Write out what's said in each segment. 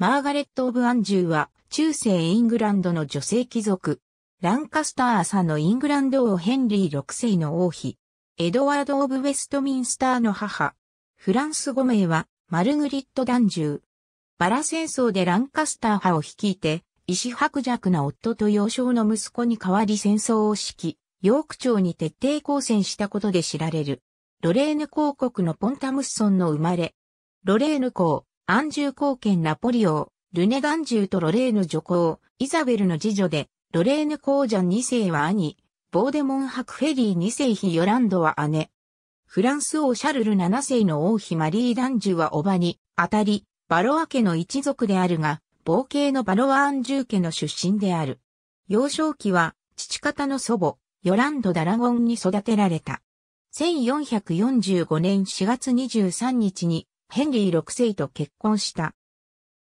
マーガレット・オブ・アンジューは、中世イングランドの女性貴族。ランカスター朝のイングランド王ヘンリー6世の王妃。エドワード・オブ・ウェストミンスターの母。フランス語名は、マルグリット・ダンジュー。バラ戦争でランカスター派を率いて、意志薄弱な夫と幼少の息子に代わり戦争を指揮、ヨーク朝に徹底抗戦したことで知られる。ロレーヌ公国のポンタムスソンの生まれ。ロレーヌ公、アンジュ貢献ナポリオ、ルネガンジュとロレーヌ女皇、イザベルの次女で、ロレーヌ公女2世は兄、ボーデモンクフェリー2世妃ヨランドは姉。フランス王シャルル7世の王妃マリー・ランジュは叔母に、あたり、バロア家の一族であるが、冒険のバロア・アンジュ家の出身である。幼少期は、父方の祖母、ヨランド・ダラゴンに育てられた。1445年4月23日にヘンリー6世と結婚した。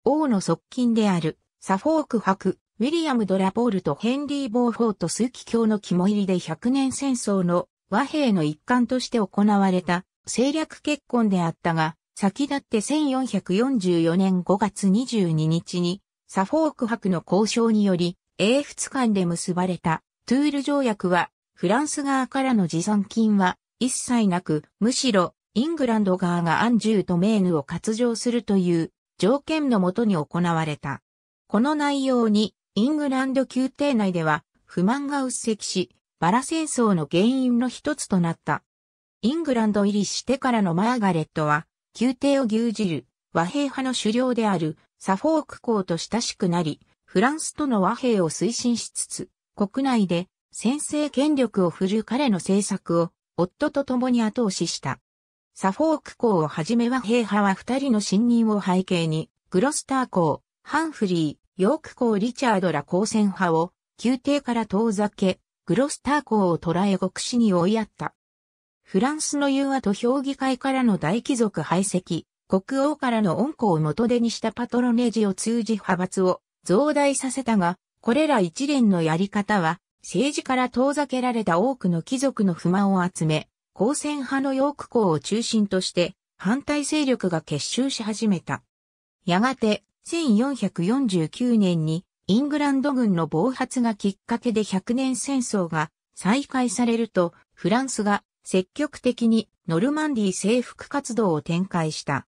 王の側近である、サフォーク伯、ウィリアム・ドラポールとヘンリー・ボーフォート数奇教の肝入りで100年戦争の和平の一環として行われた政略結婚であったが、先立って1444年5月22日に、サフォーク伯の交渉により、英仏間で結ばれたトゥール条約は、フランス側からの持参金は一切なく、むしろイングランド側がアンジューとメーヌを割譲するという条件のもとに行われた。この内容にイングランド宮廷内では不満が鬱積し、バラ戦争の原因の一つとなった。イングランド入りしてからのマーガレットは、宮廷を牛耳る和平派の首領であるサフォーク公と親しくなり、フランスとの和平を推進しつつ、国内で先制権力を振る彼の政策を夫と共に後押しした。サフォーク校をはじめ和平派は二人の信任を背景に、グロスター校、ハンフリー、ヨーク校リチャードら高専派を、宮廷から遠ざけ、グロスター校を捕らえ獄死に追いやった。フランスの融和と評議会からの大貴族排斥、国王からの恩子を元手にしたパトロネージを通じ派閥を増大させたが、これら一連のやり方は、政治から遠ざけられた多くの貴族の不満を集め、交戦派のヨーク校を中心として反対勢力が結集し始めた。やがて1449年にイングランド軍の暴発がきっかけで100年戦争が再開されるとフランスが積極的にノルマンディ征服活動を展開した。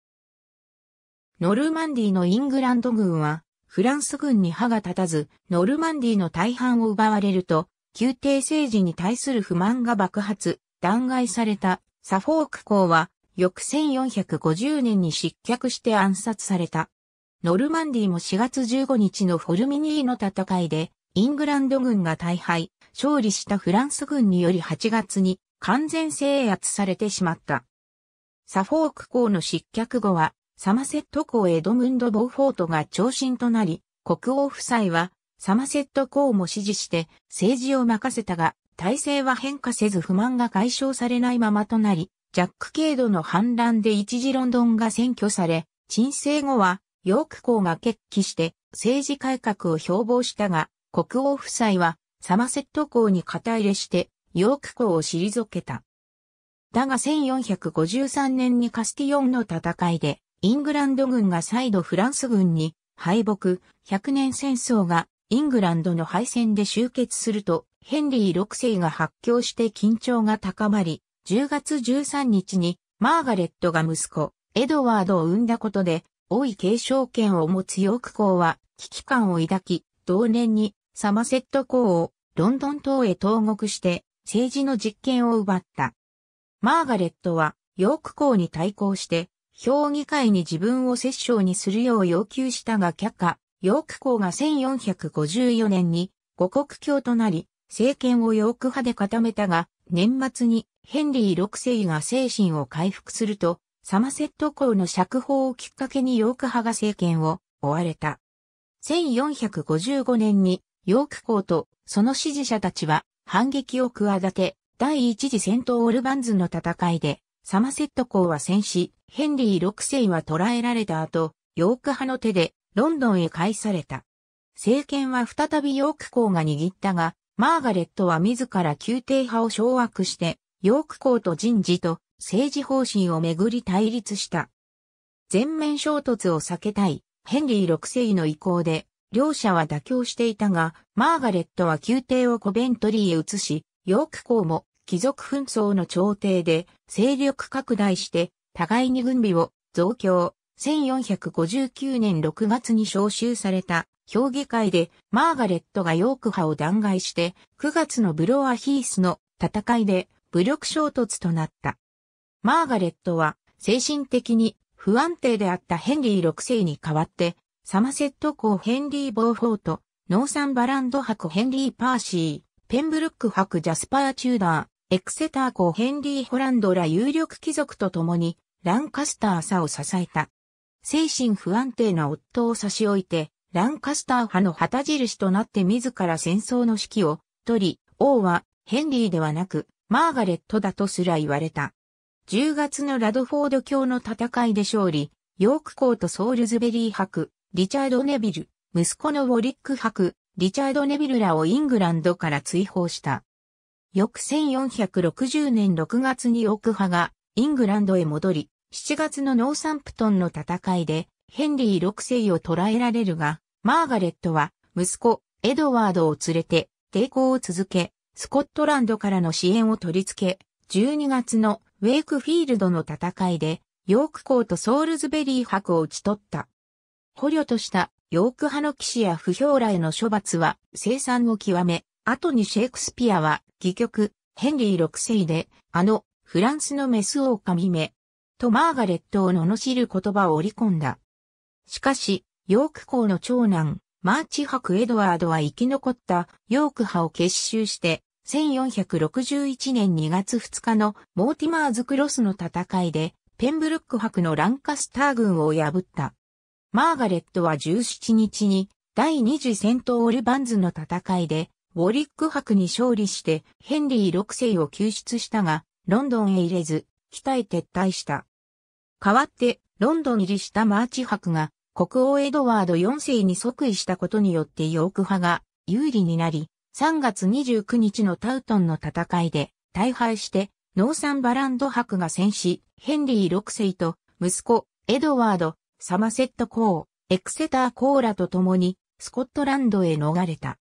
ノルマンディのイングランド軍はフランス軍に歯が立たずノルマンディの大半を奪われると宮廷政治に対する不満が爆発、弾劾されたサフォーク公は翌1450年に失脚して暗殺された。ノルマンディも4月15日のフォルミニーの戦いでイングランド軍が大敗、勝利したフランス軍により8月に完全制圧されてしまった。サフォーク公の失脚後はサマセット公エドムンド・ボーフォートが長身となり、国王夫妻はサマセット公も支持して政治を任せたが、体制は変化せず不満が解消されないままとなり、ジャック・ケイドの反乱で一時ロンドンが占拠され、鎮静後はヨーク公が決起して政治改革を標榜したが、国王夫妻はサマセット公に肩入れしてヨーク公を退けた。だが1453年にカスティオンの戦いで、イングランド軍が再度フランス軍に敗北、100年戦争がイングランドの敗戦で終結すると、ヘンリー6世が発狂して緊張が高まり、10月13日にマーガレットが息子、エドワードを生んだことで、王位継承権を持つヨーク公は危機感を抱き、同年にサマセット公をロンドン島へ投獄して政治の実権を奪った。マーガレットはヨーク公に対抗して評議会に自分を摂政にするよう要求したが却下、ヨーク公が1454年に五国教となり、政権をヨーク派で固めたが、年末にヘンリー6世が精神を回復すると、サマセット公の釈放をきっかけにヨーク派が政権を追われた。1455年にヨーク公とその支持者たちは反撃を企て、第一次戦闘オルバンズの戦いで、サマセット公は戦死、ヘンリー6世は捕らえられた後、ヨーク派の手でロンドンへ返された。政権は再びヨーク公が握ったが、マーガレットは自ら宮廷派を掌握して、ヨーク公と人事と政治方針をめぐり対立した。全面衝突を避けたい、ヘンリー6世の意向で、両者は妥協していたが、マーガレットは宮廷をコベントリーへ移し、ヨーク公も貴族紛争の朝廷で勢力拡大して、互いに軍備を増強。1459年6月に召集された評議会でマーガレットがヨーク派を弾劾して9月のブロアヒースの戦いで武力衝突となった。マーガレットは精神的に不安定であったヘンリー6世に代わってサマセット公ヘンリー・ボーフォート、ノーサンバランド伯ヘンリー・パーシー、ペンブルック伯ジャスパー・チューダー、エクセター公ヘンリー・ホランドら有力貴族と共にランカスター朝を支えた。精神不安定な夫を差し置いて、ランカスター派の旗印となって自ら戦争の指揮を取り、王はヘンリーではなくマーガレットだとすら言われた。10月のラドフォード教の戦いで勝利、ヨーク校とソールズベリー博、リチャード・ネビル、息子のウォリック博、リチャード・ネビルらをイングランドから追放した。翌1460年6月にヨーク派がイングランドへ戻り、7月のノーサンプトンの戦いでヘンリー6世を捕らえられるが、マーガレットは息子エドワードを連れて抵抗を続け、スコットランドからの支援を取り付け、12月のウェイクフィールドの戦いで、ヨーク校とソールズベリー伯を討ち取った。捕虜としたヨーク派の騎士や不評らへの処罰は生産を極め、後にシェイクスピアは、戯曲、ヘンリー6世で、あの、フランスのメスを噛みめ、とマーガレットを罵る言葉を織り込んだ。しかし、ヨーク校の長男、マーチ伯エドワードは生き残ったヨーク派を結集して、1461年2月2日のモーティマーズ・クロスの戦いで、ペンブルック伯のランカスター軍を破った。マーガレットは17日に第二次戦闘オルバンズの戦いで、ウォリック伯に勝利してヘンリー6世を救出したが、ロンドンへ入れず、北へ撤退した。代わって、ロンドン入りしたマーチ伯が国王エドワード4世に即位したことによってヨーク派が有利になり、3月29日のタウトンの戦いで大敗してノーサンバランド博が戦死、ヘンリー6世と息子エドワード、サマセット公、エクセター公らと共にスコットランドへ逃れた。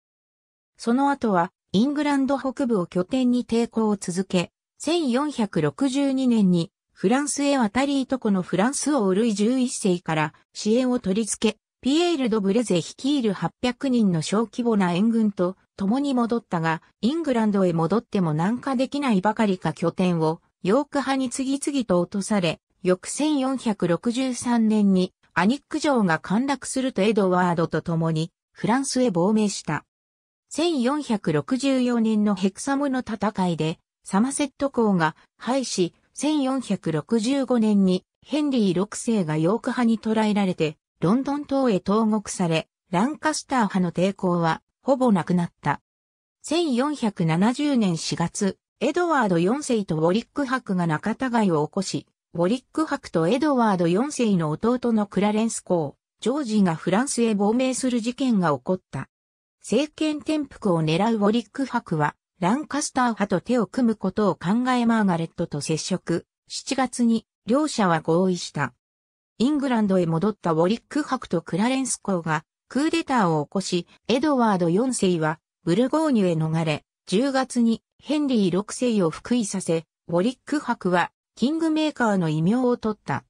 その後はイングランド北部を拠点に抵抗を続け、1462年にフランスへ渡りいとこのフランス王ルイ11世から支援を取り付け、ピエール・ド・ブレゼ率いる800人の小規模な援軍と共に戻ったが、イングランドへ戻っても南下できないばかりか拠点をヨーク派に次々と落とされ、翌1463年にアニック城が陥落するとエドワードと共にフランスへ亡命した。1464年のヘクサムの戦いでサマセット公が敗し、1465年にヘンリー6世がヨーク派に捕らえられて、ロンドン島へ投獄され、ランカスター派の抵抗はほぼなくなった。1470年4月、エドワード4世とウォリック伯が仲違いを起こし、ウォリック伯とエドワード4世の弟のクラレンス公、ジョージがフランスへ亡命する事件が起こった。政権転覆を狙うウォリック伯は、ランカスター派と手を組むことを考えマーガレットと接触、7月に両者は合意した。イングランドへ戻ったウォリック伯とクラレンス公がクーデターを起こし、エドワード4世はブルゴーニュへ逃れ、10月にヘンリー6世を復位させ、ウォリック伯はキングメーカーの異名を取った。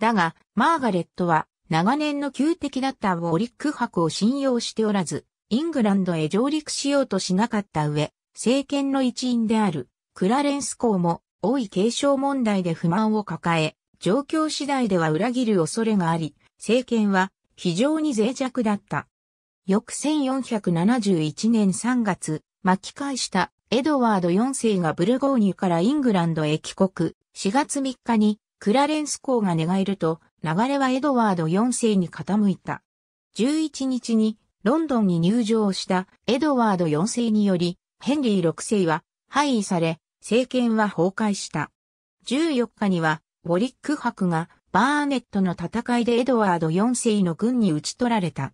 だが、マーガレットは長年の旧敵だったウォリック伯を信用しておらず、イングランドへ上陸しようとしなかった上、政権の一員であるクラレンス公も王位継承問題で不満を抱え、状況次第では裏切る恐れがあり、政権は非常に脆弱だった。翌1471年3月、巻き返したエドワード4世がブルゴーニュからイングランドへ帰国、4月3日にクラレンス公が寝返ると、流れはエドワード4世に傾いた。11日にロンドンに入場したエドワード4世により、ヘンリー6世は廃位され、政権は崩壊した。14日には、ウォリック伯がバーネットの戦いでエドワード4世の軍に討ち取られた。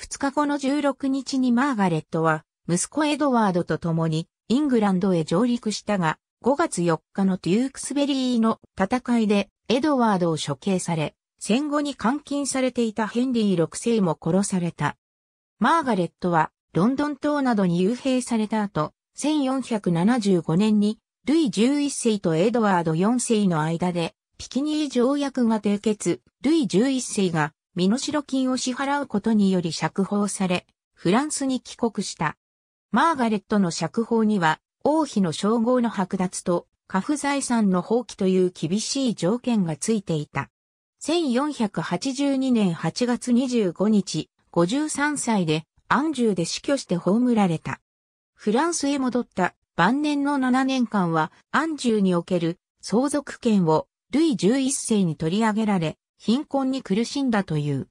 2日後の16日にマーガレットは、息子エドワードと共にイングランドへ上陸したが、5月4日のデュークスベリーの戦いでエドワードを処刑され、戦後に監禁されていたヘンリー6世も殺された。マーガレットはロンドン島などに幽閉された後、1475年にルイ11世とエドワード4世の間でピキニー条約が締結、ルイ11世が身代金を支払うことにより釈放され、フランスに帰国した。マーガレットの釈放には、王妃の称号の剥奪と、家父財産の放棄という厳しい条件がついていた。1482年8月25日、53歳でアンジューで死去して葬られた。フランスへ戻った晩年の7年間は、アンジューにおける相続権をルイ11世に取り上げられ、貧困に苦しんだという。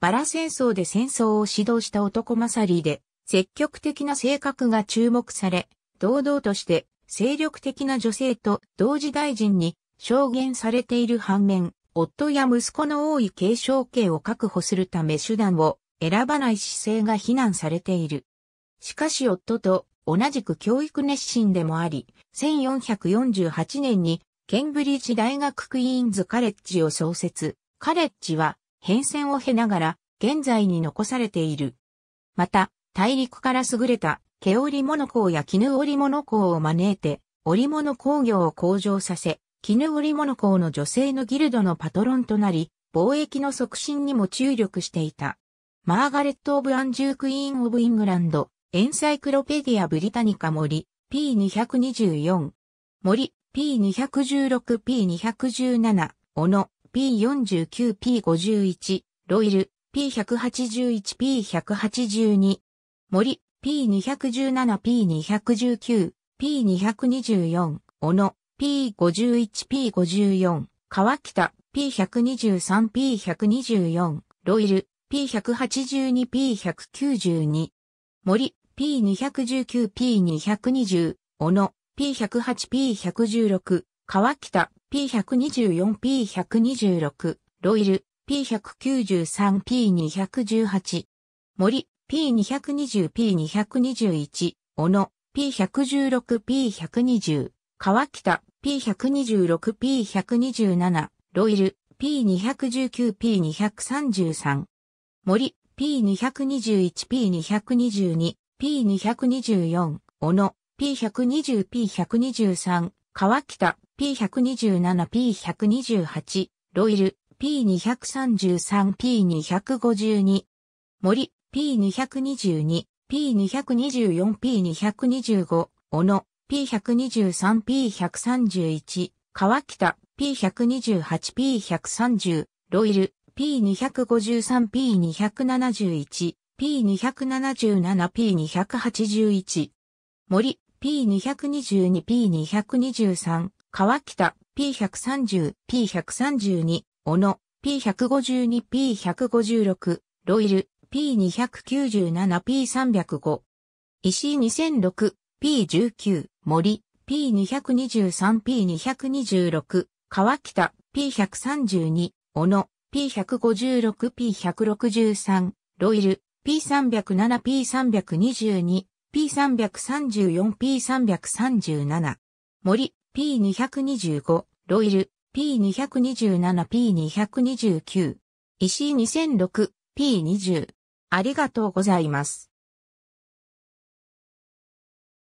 バラ戦争で戦争を指導した男マサリーで、積極的な性格が注目され、堂々として精力的な女性と同時大臣に証言されている反面、夫や息子の多い継承権を確保するため手段を選ばない姿勢が非難されている。しかし夫と同じく教育熱心でもあり、1448年にケンブリッジ大学クイーンズカレッジを創設。カレッジは変遷を経ながら現在に残されている。また、大陸から優れた毛織物工や絹織物工を招いて、織物工業を向上させ、絹織物工の女性のギルドのパトロンとなり、貿易の促進にも注力していた。マーガレット・オブ・アンジュー・クイーン・オブ・イングランド、エンサイクロペディア・ブリタニカ森、P224。森、P216、P217、小野、P49、P51、ロイル、P181、P182。森、P217、P219、P224、小野、P51、P54、川北、P123、P124、ロイル、P182、P192、森、P219、P220、小野、P108、P116、川北、P124、P126、ロイル、P193、P218、森、P220、P221、小野、P116、P120、川北、P126、P127、ロイル、P219、P233、森、P221P222、P224、小野、P120、P123、川北、P127、P128、ロイル、P233、P252、森、P222、P224、P225、小野、P123、P131、川北、P128、P130、ロイル、P253、P271、P277、P281。森、P222、P223、川北、P130、P132、小野、P152、P156、ロイル、P297、P305。石井2006、P19、森、P223、P226、川北、P132、小野、P156、P163、ロイル、P307、P322、P334、P337、森、P225、ロイル、P227、P229、石井2006、P20。ありがとうございます。